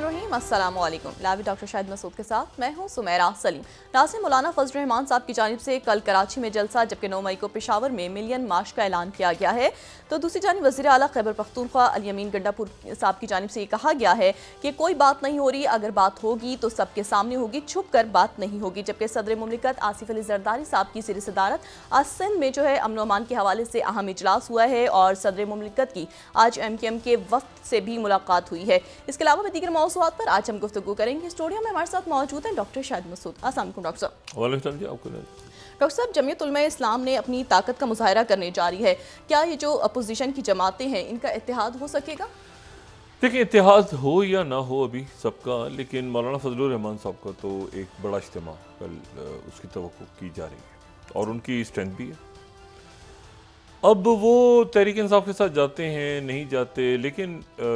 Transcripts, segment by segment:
hermanos नाजरीन असलम लावी doctor Shahid Masood के साथ मैं हूं सुमेरा सलीम नाजर मौलाना फजल रहमान साहब की जानब से कल कराची में जलसा जबकि नौ मई को पेशावर में मिलियन मार्च का ऐलान किया गया है तो दूसरी जानब वजी अला खैबर पख्तूनख्वा अलयमीन गंडापुर साहब की जानब से ये कहा गया है कि कोई बात नहीं हो रही अगर बात होगी तो सबके सामने होगी छुप कर बात नहीं होगी जबकि सदर ममलिकत आसिफ अली जरदारी साहब की सिर सदारत असन में जो है अमन अमान के हवाले से अहम इजलास हुआ है और सदर ममलिकत की आज एम के एम के वक्त से भी मुलाकात हुई है इसके अलावा भी दीगर मौजूद पर आज हम गुफ्तु करेंगे स्टूडियो में हमारे साथ मौजूद हैं डॉक्टर शाहिद मसूद असल डॉक्टर साहब जी आपको डॉक्टर साहब जमीयत इस्लाम ने अपनी ताकत का मुजाहरा करने जारी है क्या ये जो अपोजिशन की जमातें हैं इनका इतिहाद हो सकेगा देखिए इतिहास हो या ना हो अभी सबका लेकिन मौलाना फजलरहमान साहब का तो एक बड़ा इज्तम कल उसकी तो की जा रही है और उनकी स्ट्रेंथ भी है अब वो तहरीक इंसाफ के साथ जाते हैं नहीं जाते लेकिन आ,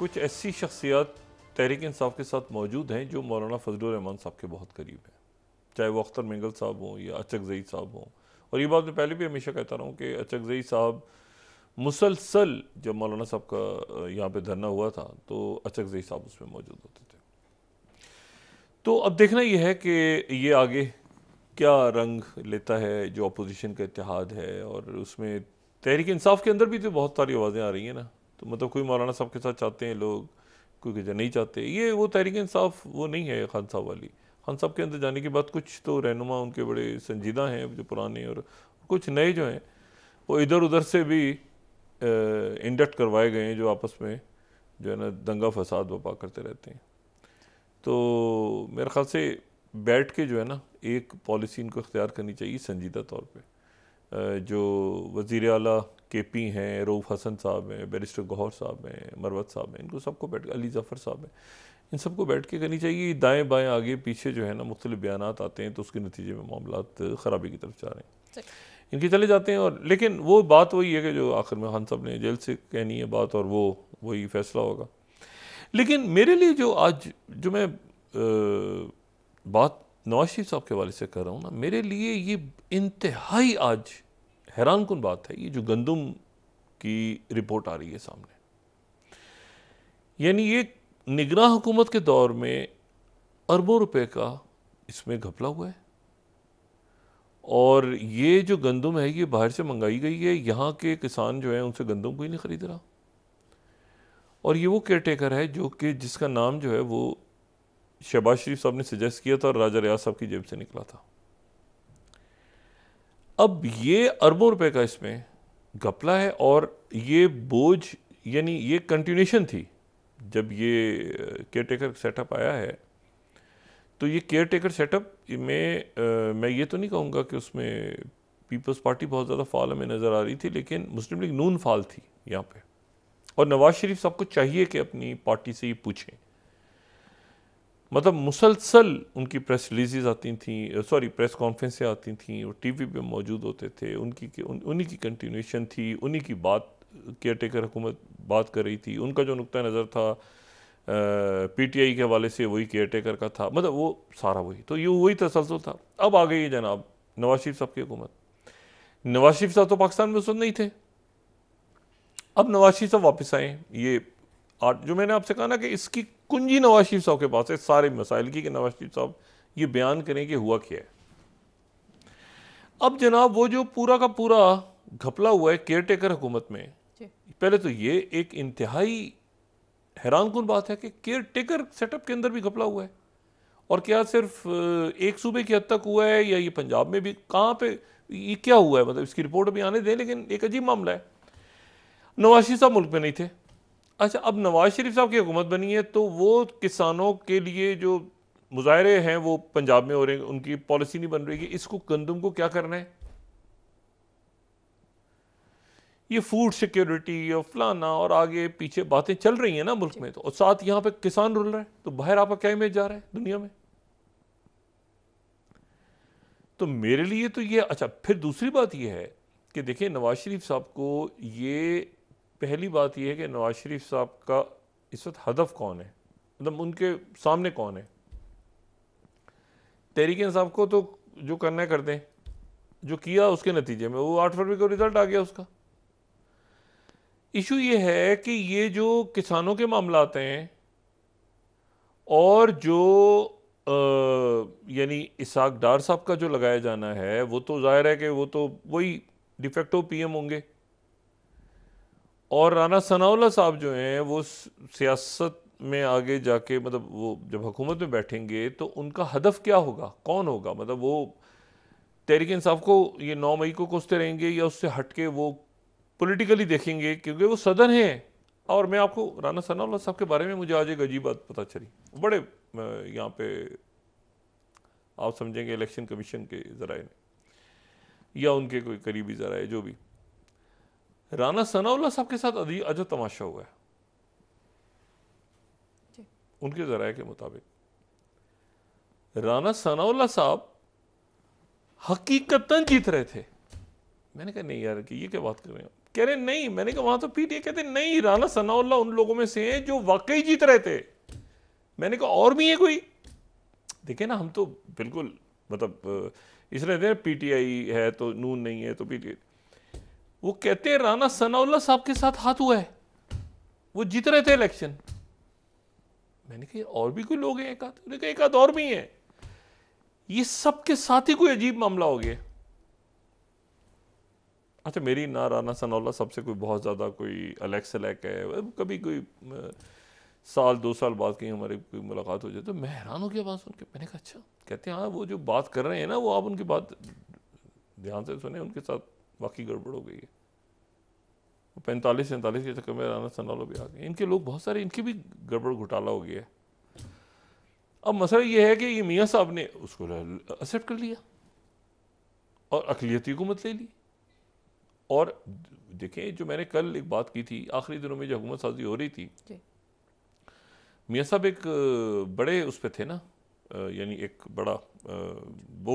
कुछ ऐसी शख्सियत तहरीक इंसाफ के साथ मौजूद हैं जो मौलाना फजलरहमान साहब के बहुत करीब हैं चाहे वो अख्तर मंगल साहब हों या अचक जई साहब हों और ये बात मैं पहले भी हमेशा कहता रहा हूँ कि अचक जई साहब मुसलसल जब मौलाना साहब का यहाँ पर धरना हुआ था तो अचक जई साहब उसमें मौजूद होते थे तो अब देखना यह है कि ये आगे क्या रंग लेता है जो अपोजिशन का इतिहाद है और उसमें तहरीक इंसाफ के अंदर भी तो बहुत सारी आवाज़ें आ रही हैं ना तो मतलब कोई मौलाना साहब के साथ चाहते हैं लोग क्योंकि जो नहीं चाहते ये वो तहरीक इंसाफ वो नहीं है खान साहब वाली खान साहब के अंदर जाने के बाद कुछ तो रहनुमा उनके बड़े संजीदा हैं जो पुराने और कुछ नए जो हैं वो इधर उधर से भी इंडक्ट करवाए गए हैं जो आपस में जो है ना दंगा फसाद वपा करते रहते हैं तो मेरे ख्याल से बैठ के जो है ना एक पॉलिसी इनको इख्तियार करनी चाहिए संजीदा तौर पर जो वज़ी अला के पी हैं रऊफ़ हसन साहब हैं बैरिस्टर गौहर साहब हैं मरवत साहब हैं इनको सबको बैठ अली जफ़र साहब हैं इन सबको बैठ के करनी चाहिए दाएँ बाएँ आगे पीछे जो है ना मुख्तलिफ बयान आते हैं तो उसके नतीजे में मामला ख़राबी की तरफ जा रहे हैं इनके चले जाते हैं और लेकिन वो बात वही है कि जो आखिर में खान साहब ने जेल से कहनी है बात और वो वही फैसला होगा लेकिन मेरे लिए जो आज जो मैं आ, बात नवाज शरीफ साहब के हवाले से कर रहा हूँ ना मेरे लिए ये इंतहाई आज हैरान कन बात है ये जो गंदम की रिपोर्ट आ रही है सामने यानी ये निगरान हुकूमत के दौर में अरबों रुपए का इसमें घपला हुआ है और ये जो गंदम है ये बाहर से मंगाई गई है यहाँ के किसान जो है उनसे गंदम कोई नहीं ख़रीद रहा और ये वो केयर टेकर है जो कि जिसका नाम जो है वो शहबाज शरीफ साहब ने सजेस्ट किया था और राजा रियाज साहब की जेब से निकला था अब ये अरबों रुपए का इसमें घपला है और ये बोझ यानी ये कंटिन्यूशन थी जब ये केयर टेकर सेटअप आया है तो ये केयर टेकर सेटअप में आ, मैं ये तो नहीं कहूँगा कि उसमें पीपल्स पार्टी बहुत ज़्यादा फाल हमें नज़र आ रही थी लेकिन मुस्लिम लीग नून फाल थी यहाँ पे और नवाज़ शरीफ सबको चाहिए कि अपनी पार्टी से ये पूछें मतलब मुसलसल उनकी प्रेस रिलीज़ आती थी सॉरी प्रेस कॉन्फ्रेंसें आती थी वो टी वी पर मौजूद होते थे उनकी उन, उन्हीं की कंटिन्यूशन थी उन्हीं की बात केयर टेकर हुकूमत बात कर रही थी उनका जो नुकतः नज़र था पी टी आई के हवाले से वही केयर टेकर का था मतलब वो सारा वही तो ये वही तसलसल था अब आ गई है जनाब नवाज शरीफ साहब की हुकूमत नवाज शरीफ साहब तो पाकिस्तान में उस नहीं थे अब नवाज शरीफ साहब वापस आए ये आठ जो मैंने आपसे कहा ना कि इसकी कुंजी नवाज शरीफ साहब के पास है सारे मसाइल की कि नवाज शरीफ साहब ये बयान करें कि हुआ क्या है अब जनाब वो जो पूरा का पूरा घपला हुआ है केयर टेकर हुकूमत में पहले तो ये एक इंतहाई हैरान कन बात है कि केयर टेकर सेटअप के अंदर भी घपला हुआ है और क्या सिर्फ एक सूबे की हद तक हुआ है या ये पंजाब में भी कहाँ पे ये क्या हुआ है मतलब इसकी रिपोर्ट अभी आने दें लेकिन एक अजीब मामला है नवाशी साहब मुल्क में नहीं थे अच्छा अब नवाज शरीफ साहब की हुकूमत बनी है तो वो किसानों के लिए जो मुजाहरे हैं वो पंजाब में हो रहे हैं उनकी पॉलिसी नहीं बन रही है इसको गंदम को क्या करना है ये फूड सिक्योरिटी और फलाना और आगे पीछे बातें चल रही हैं ना मुल्क में तो और साथ यहाँ पे किसान रुल रहे हैं तो बाहर आपका क्या इमेज जा रहा है दुनिया में तो मेरे लिए तो ये अच्छा फिर दूसरी बात ये है कि देखिए नवाज शरीफ साहब को ये पहली बात यह है कि नवाज शरीफ साहब का इस वक्त हदफ कौन है मतलब उनके सामने कौन है तहरीक इंसाफ को तो जो करना है कर दें जो किया उसके नतीजे में वो आठ फरवरी को रिजल्ट आ गया उसका इशू ये है कि ये जो किसानों के मामला हैं और जो यानी इसाक डार साहब का जो लगाया जाना है वो तो जाहिर है कि वो तो वही डिफेक्टो पीएम होंगे और राना सनाउल्ला साहब जो हैं वो सियासत में आगे जाके मतलब वो जब हुकूमत में बैठेंगे तो उनका हदफ क्या होगा कौन होगा मतलब वो तहरीक इंसाफ को ये नौ मई को कोसते रहेंगे या उससे हट के वो पोलिटिकली देखेंगे क्योंकि वो सदन हैं और मैं आपको राना सनाउल्ला साहब के बारे में मुझे आज एक अजीब बात पता चली बड़े यहाँ पे आप समझेंगे इलेक्शन कमीशन के ज़राए ने या उनके कोई करीबी ज़राए जो भी राना सनाउल्ला साहब के साथ अजब तमाशा हुआ है उनके जराये के मुताबिक राना सनाउल्ला साहब हकीकतन जीत रहे थे मैंने कहा नहीं यार कि ये क्या बात कर रहे हैं कह रहे नहीं मैंने कहा वहां तो पीटीए कहते नहीं राना सनाउल्ला उन लोगों में से हैं जो वाकई जीत रहे थे मैंने कहा और भी है कोई देखे ना हम तो बिल्कुल मतलब इसलिए तो पीटीआई है तो नून नहीं है तो पीटीआई वो कहते हैं राना सनाउल्ला साहब के साथ हाथ हुआ है वो जीत रहे थे इलेक्शन मैंने कहा और भी कोई लोग हैं एक आध उन्होंने कहा एक आध और भी है ये सबके साथ ही कोई अजीब मामला हो गया अच्छा मेरी ना राना साहब सबसे कोई बहुत ज़्यादा कोई अलग सलैक है कभी कोई साल दो साल बाद कहीं हमारी कोई मुलाकात हो जाए तो मैं हैरान हो गया बात सुन के मैंने कहा अच्छा कहते हैं हाँ वो जो बात कर रहे हैं ना वो आप उनकी बात ध्यान से सुने उनके साथ वाकई गड़बड़ हो गई है वो पैंतालीस सैंतालीस के चक्कर में राना सनालो भी आ गए इनके लोग बहुत सारे इनकी भी गड़बड़ घोटाला हो गया है अब मसला ये है कि ये मियाँ साहब ने उसको एक्सेप्ट कर लिया और अकलीती हुकूमत ले ली और देखें जो मैंने कल एक बात की थी आखिरी दिनों में जो हुकूमत साजी हो रही थी मियाँ साहब एक बड़े उस पर थे ना यानी एक बड़ा वो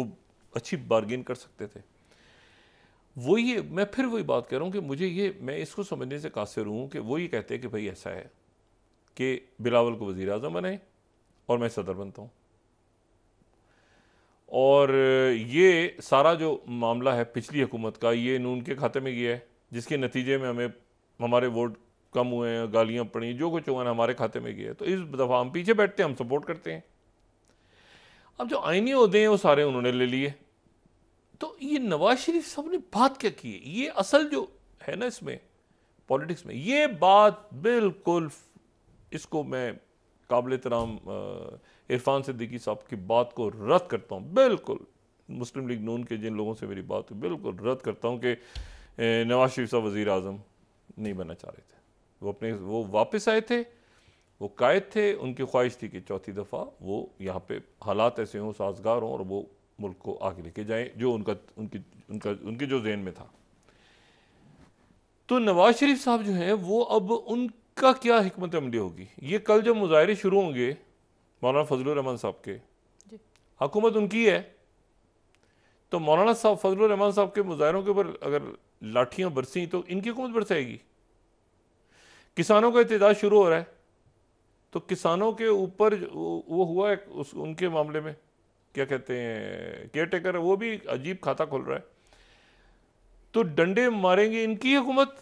अच्छी बारगेन कर सकते थे वही मैं फिर वही बात कर रहा हूँ कि मुझे ये मैं इसको समझने से कासिर हूँ कि वो ये कहते हैं कि भाई ऐसा है कि बिलावल को वज़ी अजम बनाए और मैं सदर बनता हूँ और ये सारा जो मामला है पिछली हुकूमत का ये नून के खाते में गया है जिसके नतीजे में हमें हमारे वोट कम हुए हैं गालियाँ पड़ी जो कुछ हुआ हमारे खाते में गया है तो इस दफ़ा हम पीछे बैठते हैं हम सपोर्ट करते हैं अब जो आइनी अहदे हैं वो सारे उन्होंने ले लिए तो ये नवाज शरीफ साहब ने बात क्या की है ये असल जो है ना इसमें पॉलिटिक्स में ये बात बिल्कुल इसको मैं काबिल तराम इरफान सिद्दीकी साहब की बात को रद्द करता हूँ बिल्कुल मुस्लिम लीग नून के जिन लोगों से मेरी बात हुई बिल्कुल रद्द करता हूँ कि नवाज शरीफ साहब वज़ी अजम नहीं बनना चाह रहे थे वो अपने वो वापस आए थे वो कायद थे उनकी ख्वाहिश थी कि चौथी दफ़ा वो यहाँ पे हालात ऐसे हों साजगार हों और वो मुल्क को आगे लेके जाएं जो उनका उनकी उनका उनके जो जेन में था तो नवाज शरीफ साहब जो हैं वो अब उनका क्या हमत अमली होगी ये कल जब मुजाहरे शुरू होंगे मौलाना फजलरहमान साहब के हकूमत उनकी है तो मौलाना साहब फजलरहमान साहब के मुजाहरों के ऊपर अगर लाठियाँ बरसी तो इनकी हुकूमत बरसाएगी किसानों का इतजाज शुरू हो रहा है तो किसानों के ऊपर वो हुआ है उस उनके मामले में क्या कहते हैं केयर टेकर है वो भी अजीब खाता खोल रहा है तो डंडे मारेंगे इनकी हुकूमत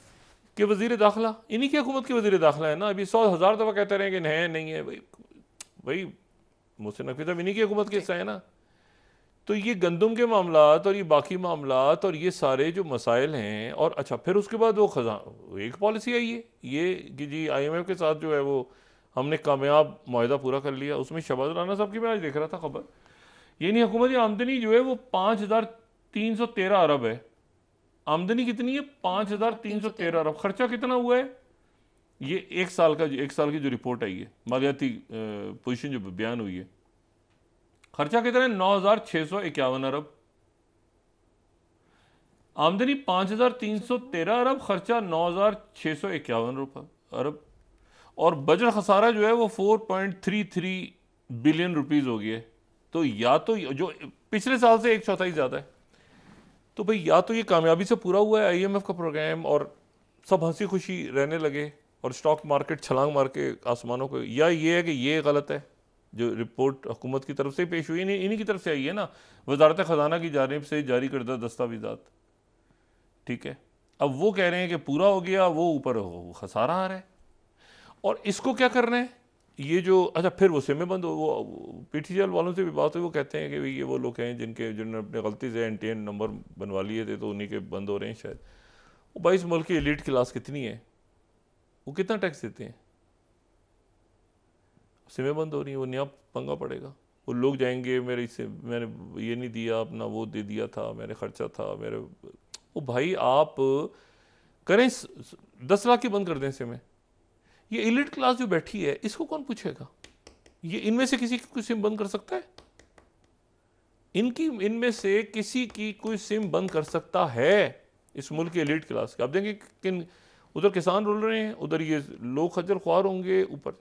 के वजीर दाखिला इन्हीं की हुकूमत के वजीर दाखिला है ना अभी सौ हज़ार दफ़ा कहते रहे कि नहीं नहीं है भाई भाई मुझसे नकवी साहब तो इन्हीं की हुकूमत के हिस्सा है ना तो ये गंदम के मामला और ये बाकी मामला और ये सारे जो मसाइल हैं और अच्छा फिर उसके बाद वो खजा एक पॉलिसी आई है ये कि जी आई एम एफ के साथ जो है वो हमने कामयाब माहा पूरा कर लिया उसमें शबाज राना साहब की मैं आज देख रहा था खबर यानी हुकूमत आमदनी जो है वो पाँच हज़ार तीन सौ तेरह अरब है आमदनी कितनी है पाँच हज़ार तीन सौ तेरह अरब खर्चा कितना हुआ है ये एक साल का एक साल की जो रिपोर्ट आई है मालियाती पोजिशन जो बयान हुई है खर्चा कितना है नौ हज़ार छः सौ इक्यावन अरब आमदनी पाँच हज़ार तीन सौ तेरह अरब खर्चा नौ हज़ार छः सौ इक्यावन अरब और बजट खसारा जो है वो four point three three billion rupees हो गया है तो या तो जो पिछले साल से एक चौथाई ज़्यादा है तो भाई या तो ये कामयाबी से पूरा हुआ है आईएमएफ का प्रोग्राम और सब हंसी खुशी रहने लगे और स्टॉक मार्केट छलांग मार के आसमानों को या ये है कि ये गलत है जो रिपोर्ट हुकूमत की तरफ से पेश हुई इन्हीं इन्हीं की तरफ से आई है ना वजारत ख़जाना की जानब से जारी करदा दस्तावेजा ठीक है अब वो कह रहे हैं कि पूरा हो गया वो ऊपर हो खसारा आ रहा है और इसको क्या करना है ये जो अच्छा फिर वो सिमेबंद वो पीटीसीएल वालों से भी बात हुई वो कहते हैं कि भाई ये वो लोग हैं जिनके जिन्होंने अपने गलती से एन टी एन नंबर बनवा लिए थे तो उन्हीं के बंद हो रहे हैं शायद वो भाई इस मुल्क की एलिट क्लास कितनी है वो कितना टैक्स देते हैं सिमें बंद हो रही है वो नया पंगा पड़ेगा वो लोग जाएंगे मेरे इससे मैंने ये नहीं दिया अपना वो दे दिया था मैंने खर्चा था मेरे वो भाई आप करें दस लाख की बंद कर दें सिमें ये इलिट क्लास जो बैठी है इसको कौन पूछेगा ये इनमें से किसी की कोई सिम बंद कर सकता है इनकी इनमें से किसी की कोई सिम बंद कर सकता है इस मुल्क की एलिट क्लास की आप देखें किन उधर किसान रोल रहे हैं उधर ये लोग खजर ख्वार होंगे ऊपर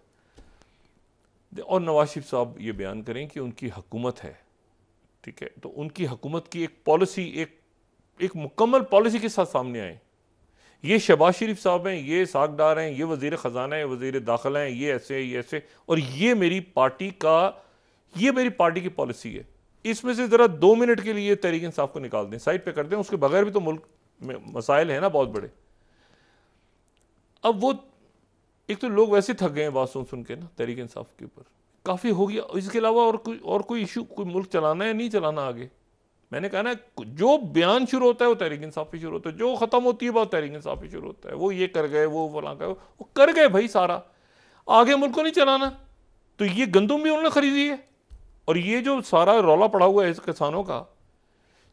और नवाज शरीफ साहब ये बयान करें कि उनकी हकूमत है ठीक है तो उनकी हकूमत की एक पॉलिसी एक एक मुकम्मल पॉलिसी के साथ सामने आए ये शबाज शरीफ साहब हैं ये सागडार हैं ये वजीर ख़जाना है वजीर दाखिल हैं ये ऐसे ये ऐसे और ये मेरी पार्टी का ये मेरी पार्टी की पॉलिसी है इसमें से ज़रा दो मिनट के लिए तहरीक इंसाफ को निकाल दें साइड पर कर दें उसके बगैर भी तो मुल्क में मसाइल हैं ना बहुत बड़े अब वो एक तो लोग वैसे थक गए हैं बात सुन सुन के ना तहरीक इंसाफ के ऊपर काफ़ी हो गया इसके अलावा और कोई और कोई इशू कोई मुल्क चलाना है नहीं चलाना आगे मैंने कहा ना जो बयान शुरू होता है वो तहरीक इंसाफ ही शुरू होता है जो ख़त्म होती है वह तहरीक इंसाफ ही शुरू होता है वो ये कर गए वो फला कर वो कर गए भाई सारा आगे मुल्क को नहीं चलाना तो ये गंदम भी उन्होंने ख़रीदी है और ये जो सारा रौला पड़ा हुआ है इस किसानों का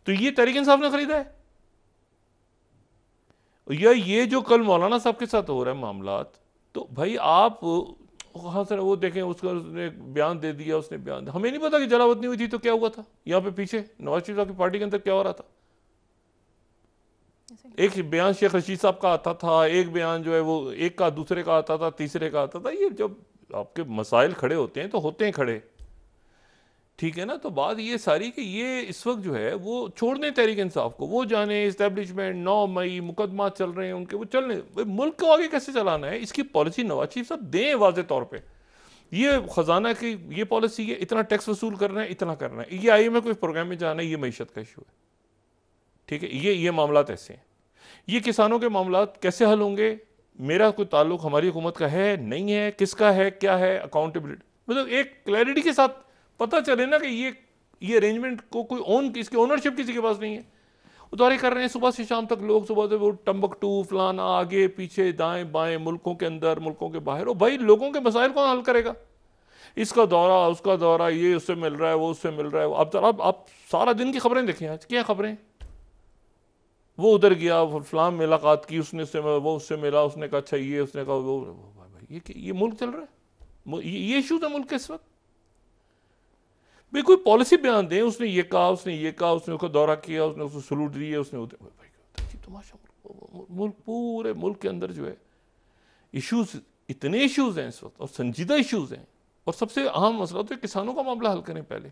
तो ये तहरीक इंसाफ ने ख़रीदा है या ये जो कल मौलाना साहब के साथ हो रहा है मामला तो भाई आप हाँ सर वो देखें उसका उसने बयान दे दिया उसने बयान दिया हमें नहीं पता कि जलावतनी हुई थी तो क्या हुआ था यहाँ पे पीछे नवाज शरीफ साहब की पार्टी के अंदर क्या हो रहा था एक बयान शेख रशीद साहब का आता था एक बयान जो है वो एक का दूसरे का आता था तीसरे का आता था ये जब आपके मसाइल खड़े होते हैं तो होते हैं खड़े ठीक है ना तो बात ये सारी कि ये इस वक्त जो है वो छोड़ने तहरीक इंसाफ को वो जाने इस्टेब्लिशमेंट नौ मई मुकदमा चल रहे हैं उनके वो चलने मुल्क को आगे कैसे चलाना है इसकी पॉलिसी नवाज शरीफ साहब दें वाज तौर पर ये ख़जाना की ये पॉलिसी है इतना टैक्स वसूल करना है इतना करना है ये आई एम ए कोई प्रोग्राम में जाना है ये मीशत का इशू है ठीक है ये ये मामला ऐसे हैं ये किसानों के मामला कैसे हल होंगे मेरा कोई ताल्लुक हमारी हुकूमत का है नहीं है किसका है क्या है अकाउंटेबिलिटी मतलब एक क्लैरिटी के साथ पता चले ना कि ये ये अरेंजमेंट को कोई ओन इसकी ओनरशिप किसी के पास नहीं है उतारे कर रहे हैं सुबह से शाम तक लोग सुबह से वो टू फलाना आगे पीछे दाएं बाएं मुल्कों के अंदर मुल्कों के बाहर ओ भाई लोगों के मसाइल कौन हल करेगा इसका दौरा उसका दौरा ये उससे मिल रहा है वो उससे मिल रहा है अब तो अब आप सारा दिन की खबरें देखें आज क्या खबरें वो उधर गया फलाम मुलाकात की उसने उससे वो उससे मिला उसने कहा अच्छा ये उसने कहा वो, वो भाई ये ये मुल्क चल रहा है ये इशूज़ है मुल्क इस वक्त भाई कोई पॉलिसी बयान दें उसने ये कहा उसने ये कहा उसने उसका दौरा किया उसने उसको सलूट दिए उसने मुल्क पूरे मुल्क के अंदर जो है इशूज इतने इशूज हैं इस वक्त और संजीदा इशूज हैं और सबसे अहम मसला तो किसानों का मामला हल करें पहले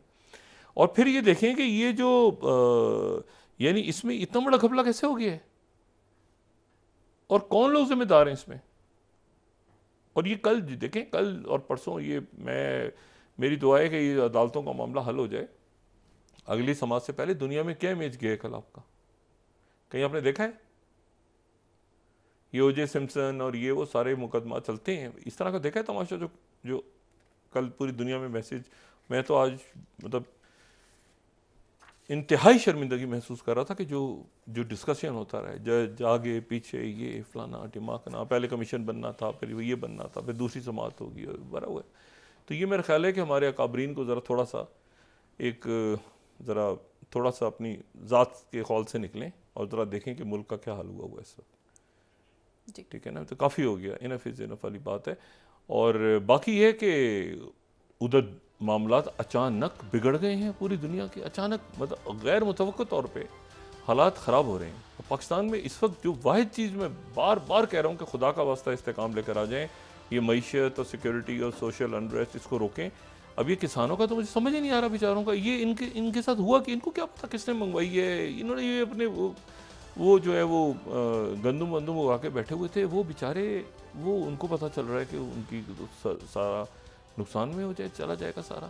और फिर ये देखें कि ये जो यानी इसमें इतना बड़ा घपला कैसे हो गया है और कौन लोग जिम्मेदार हैं इसमें और ये कल देखें कल और परसों ये मैं मेरी दुआ है कि ये अदालतों का मामला हल हो जाए अगली समाज से पहले दुनिया में क्या इमेज गया कल आपका कहीं आपने देखा है ये जे सिम्सन और ये वो सारे मुकदमा चलते हैं इस तरह का देखा है तमाशा जो जो कल पूरी दुनिया में मैसेज मैं तो आज मतलब इंतहाई शर्मिंदगी महसूस कर रहा था कि जो जो डिस्कशन होता रहा जज आगे पीछे ये फलाना टिमाकना पहले कमीशन बनना था फिर ये बनना था फिर दूसरी जमात होगी और भरा हुआ है तो ये मेरा ख्याल है कि हमारे अकाबरीन को ज़रा थोड़ा सा एक ज़रा थोड़ा सा अपनी ज़ात के खौल से निकलें और ज़रा देखें कि मुल्क का क्या हाल हुआ हुआ इस वक्त ठीक है ना तो काफ़ी हो गया इनफ इज़ इनफ वाली बात है और बाकी ये कि उधर मामला अचानक बिगड़ गए हैं पूरी दुनिया के अचानक मतलब गैर मुतव तौर पर हालात ख़राब हो रहे हैं पाकिस्तान में इस वक्त जो वाद चीज़ मैं बार बार कह रहा हूँ कि खुदा का वास्ता इस्तेकाम लेकर आ जाएँ ये मीशत और सिक्योरिटी और सोशल अनरेस्ट इसको रोकें अब ये किसानों का तो मुझे समझ ही नहीं आ रहा बेचारों का ये इनके इनके साथ हुआ कि इनको क्या पता किसने मंगवाई है इन्होंने ये अपने वो वो जो है वो गंदम वंदम उगा के बैठे हुए थे वो बेचारे वो उनको पता चल रहा है कि उनकी तो सारा नुकसान में हो जाए चला जाएगा सारा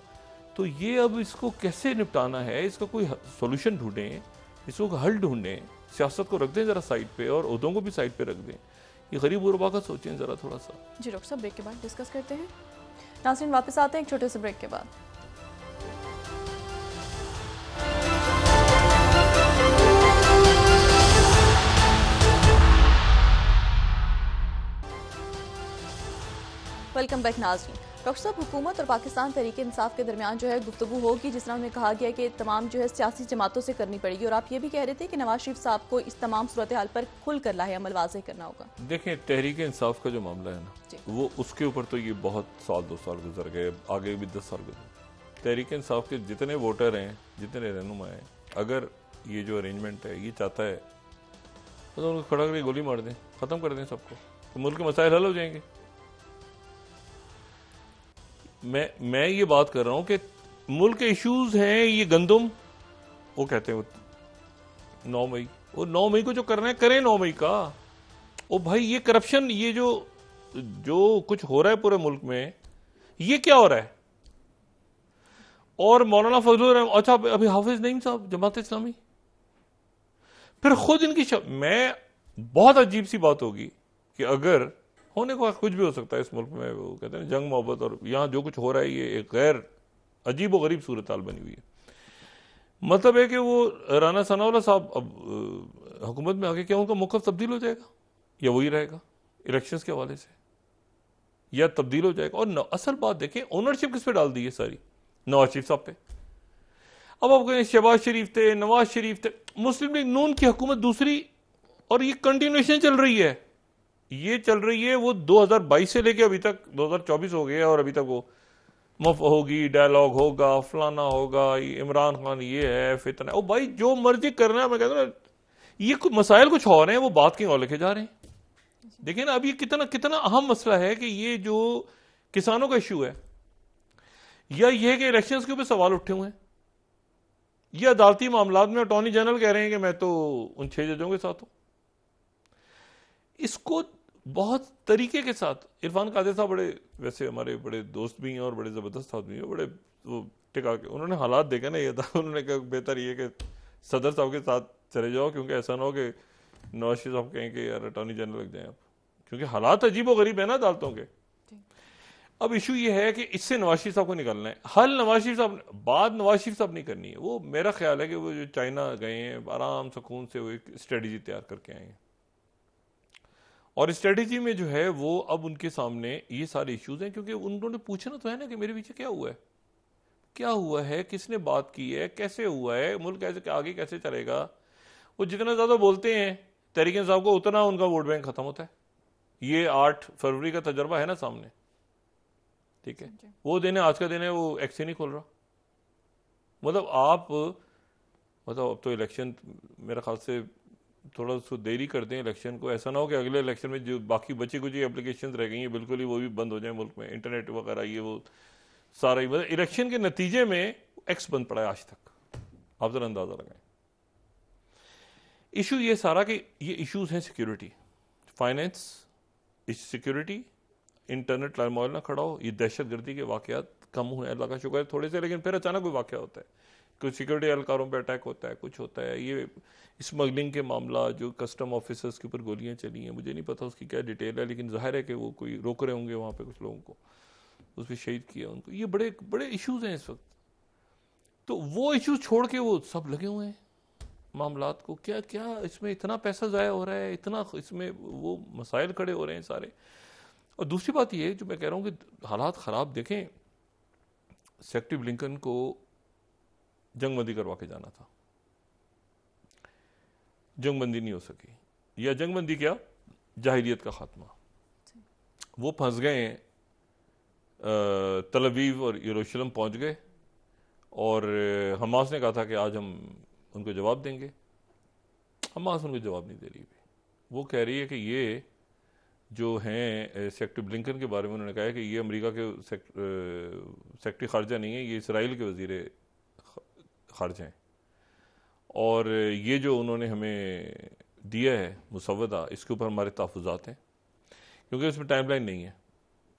तो ये अब इसको कैसे निपटाना है इसका कोई सोल्यूशन ढूंढें इसको हल ढूंढें सियासत को रख दें ज़रा साइड पे और उदों को भी साइड पे रख दें ये गरीब गुरबा का सोचें ज़रा थोड़ा सा जी डॉक्टर साहब ब्रेक के बाद डिस्कस करते हैं नासिन वापस आते हैं एक छोटे से ब्रेक के बाद वेलकम बैक नाजरीन डॉक्टर साहब हुकूमत और पाकिस्तान तरीके इंसाफ के दरमियान जो है गुफ्तु होगी जिस तरह उन्हें कहा गया कि तमाम जो है सियासी जमातों से करनी पड़ेगी और आप ये भी कह रहे थे कि नवाज शरीफ साहब को इस तमाम सूरत हाल पर खुल कर लाए अमल वाजह करना होगा देखिए तहरीक इंसाफ का जो मामला है ना वो उसके ऊपर तो ये बहुत साल दो साल गुजर गए आगे भी दस साल गुजर तहरीक इंसाफ के जितने वोटर हैं जितने रहनुमा हैं अगर ये जो अरेंजमेंट है ये चाहता है तो उनको खड़ा करके गोली मार दें ख़त्म कर दें सबको तो मुल्क के मसाइल हल हो जाएंगे मैं मैं ये बात कर रहा हूं कि मुल्क के इश्यूज हैं ये गंदम वो कहते हैं नौ मई वो नौ मई को जो करना है करें नौ मई का ओ भाई ये करप्शन ये जो जो कुछ हो रहा है पूरे मुल्क में ये क्या हो रहा है और मौलाना फजल अच्छा अभी हाफिज नईम साहब जमात इस्लामी फिर खुद इनकी शब, मैं बहुत अजीब सी बात होगी कि अगर होने को कुछ भी हो सकता है इस मुल्क में वो कहते हैं जंग मोहब्बत और यहाँ जो कुछ हो रहा है ये एक गैर अजीब गरीब सूरत बनी हुई है मतलब है कि वो राना सनावला साहब अब हुकूमत में आके क्या उनका मौक़ तब्दील हो जाएगा या वही रहेगा इलेक्शन के हवाले से या तब्दील हो जाएगा और असल बात देखें ओनरशिप किस पे डाल दी है सारी नवाज शरीफ साहब पे अब आप कहें शहबाज शरीफ थे नवाज शरीफ थे मुस्लिम लीग नून की हुकूमत दूसरी और ये कंटिन्यूशन चल रही है ये चल रही है वो 2022 से लेके अभी तक 2024 हो गए और अभी तक वो मुफ होगी डायलॉग होगा फलाना होगा इमरान खान ये है फितना ओ भाई जो मर्जी करना है मैं कहता हूँ ये कुछ मसाइल कुछ और हैं वो बात क्यों और लेके जा रहे हैं देखिए ना अब ये कितना कितना अहम मसला है कि ये जो किसानों का इशू है या ये कि इलेक्शन के ऊपर सवाल उठे हुए हैं ये अदालती मामला में अटॉर्नी जनरल कह रहे हैं कि मैं तो उन छह जजों के साथ हूं इसको बहुत तरीके के साथ इरफान कादिर साहब बड़े वैसे हमारे बड़े दोस्त भी हैं और बड़े ज़बरदस्त आदमी हैं बड़े वो टिका के उन्होंने हालात देखे ना ये था उन्होंने कहा बेहतर ये कि सदर साहब के साथ चले जाओ क्योंकि ऐसा ना हो कि नवाज शरीफ साहब कहें कि यार अटॉर्नी जनरल लग जाए आप क्योंकि हालात अजीब व गरीब है ना अदालतों के अब इशू ये है कि इससे नवाज शरीफ साहब को निकलना है हल नवाज शरीफ साहब बात नवाज शरीफ साहब नहीं करनी है वो मेरा ख्याल है कि वो जो चाइना गए हैं आराम सुकून से वो एक स्ट्रेटजी तैयार करके आए हैं और स्ट्रेटेजी में जो है वो अब उनके सामने ये सारे इश्यूज हैं क्योंकि उन्होंने पूछना तो है ना कि मेरे पीछे क्या हुआ है क्या हुआ है किसने बात की है कैसे हुआ है मुल्क कैसे आगे कैसे चलेगा वो जितना ज़्यादा बोलते हैं तरीके साहब को उतना उनका वोट बैंक ख़त्म होता है ये आठ फरवरी का तजर्बा है ना सामने ठीक है वो दिन है आज का दिन है वो एक्से नहीं खोल रहा मतलब आप मतलब अब तो इलेक्शन मेरे ख्याल से थोड़ा सो देरी करते हैं इलेक्शन को ऐसा ना हो कि अगले इलेक्शन में जो बाकी बची कुछ एप्लीकेशन रह गई हैं बिल्कुल ही वो भी बंद हो जाए मुल्क में इंटरनेट वगैरह ये वो सारा ही मतलब इलेक्शन के नतीजे में एक्स बंद पड़ा है आज तक आप जरा अंदाज़ा लगाएं इशू ये सारा कि ये इश्यूज हैं security finance security internet line ना खड़ा हो ये दहशत गर्दी के वाकत कम हुए अल्लाह का शुक्र है थोड़े से लेकिन फिर अचानक कोई वाक़ होता है कोई सिक्योरिटी एहलकारों पर अटैक होता है कुछ होता है ये स्मगलिंग के मामला जो कस्टम ऑफिसर्स के ऊपर गोलियाँ चली हैं मुझे नहीं पता उसकी क्या डिटेल है लेकिन जाहिर है कि वो कोई रोक रहे होंगे वहाँ पर कुछ लोगों को उस पर शहीद किया उनको ये बड़े बड़े इश्यूज़ हैं इस वक्त तो वो इश्यूज छोड़ के वो सब लगे हुए हैं मामला को क्या क्या इसमें इतना पैसा ज़ाया हो रहा है इतना इसमें वो मसाइल खड़े हो रहे हैं सारे और दूसरी बात ये जो मैं कह रहा हूँ कि हालात ख़राब देखें सेक्टिव लिंकन को जंगबंदी करवा के जाना था जंगबंदी नहीं हो सकी या जंगबंदी क्या जाहिरियत का खात्मा वो फंस गए तलवीव और यरूशलम पहुंच गए और हमास ने कहा था कि आज हम उनको जवाब देंगे हमास उनको जवाब नहीं दे रही वो कह रही है कि ये जो हैं सेक्रेटरी ब्लिंकन के बारे में उन्होंने कहा है कि ये अमेरिका के सेक्रेटरी खारजा नहीं है ये इसराइल के वजीर खर्च हैं और ये जो उन्होंने हमें दिया है मुसवदा इसके ऊपर हमारे तहफ़ात हैं क्योंकि इसमें टाइम लाइन नहीं है